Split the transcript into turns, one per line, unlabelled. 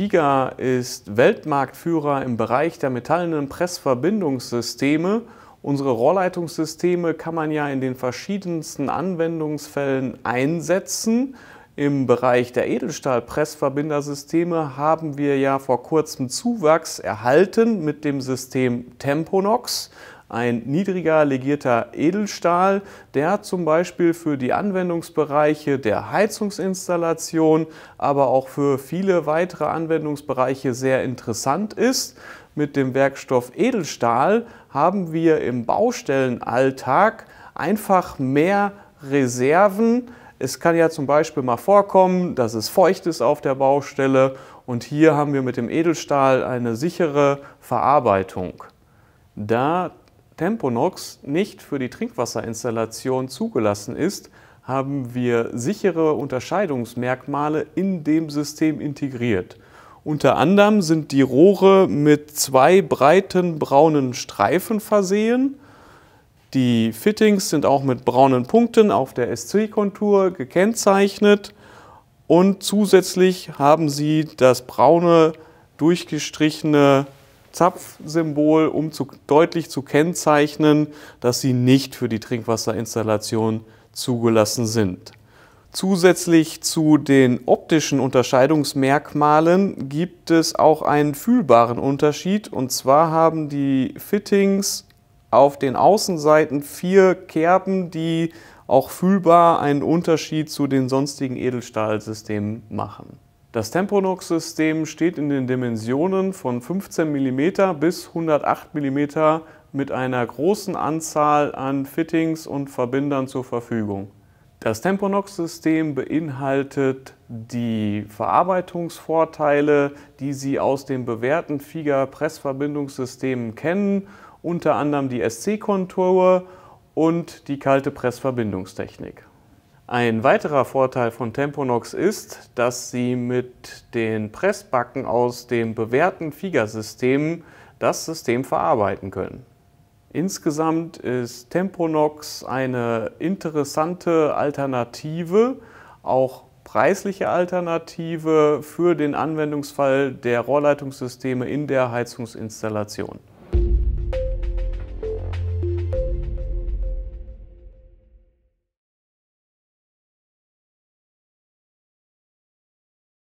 FIGA ist Weltmarktführer im Bereich der metallenen Pressverbindungssysteme. Unsere Rohrleitungssysteme kann man ja in den verschiedensten Anwendungsfällen einsetzen. Im Bereich der Edelstahlpressverbindersysteme haben wir ja vor kurzem Zuwachs erhalten mit dem System Temponox ein niedriger legierter Edelstahl, der zum Beispiel für die Anwendungsbereiche der Heizungsinstallation, aber auch für viele weitere Anwendungsbereiche sehr interessant ist. Mit dem Werkstoff Edelstahl haben wir im Baustellenalltag einfach mehr Reserven, es kann ja zum Beispiel mal vorkommen, dass es feucht ist auf der Baustelle und hier haben wir mit dem Edelstahl eine sichere Verarbeitung. Da Temponox nicht für die Trinkwasserinstallation zugelassen ist, haben wir sichere Unterscheidungsmerkmale in dem System integriert. Unter anderem sind die Rohre mit zwei breiten braunen Streifen versehen die Fittings sind auch mit braunen Punkten auf der SC-Kontur gekennzeichnet und zusätzlich haben sie das braune durchgestrichene Zapfsymbol, um zu, deutlich zu kennzeichnen, dass sie nicht für die Trinkwasserinstallation zugelassen sind. Zusätzlich zu den optischen Unterscheidungsmerkmalen gibt es auch einen fühlbaren Unterschied und zwar haben die Fittings auf den Außenseiten vier Kerben, die auch fühlbar einen Unterschied zu den sonstigen Edelstahlsystemen machen. Das Temponox-System steht in den Dimensionen von 15 mm bis 108 mm mit einer großen Anzahl an Fittings und Verbindern zur Verfügung. Das Temponox-System beinhaltet die Verarbeitungsvorteile, die Sie aus den bewährten FIGA-Pressverbindungssystemen kennen unter anderem die SC-Kontur und die kalte Pressverbindungstechnik. Ein weiterer Vorteil von Temponox ist, dass sie mit den Pressbacken aus dem bewährten Figa-System das System verarbeiten können. Insgesamt ist Temponox eine interessante Alternative, auch preisliche Alternative für den Anwendungsfall der Rohrleitungssysteme in der Heizungsinstallation.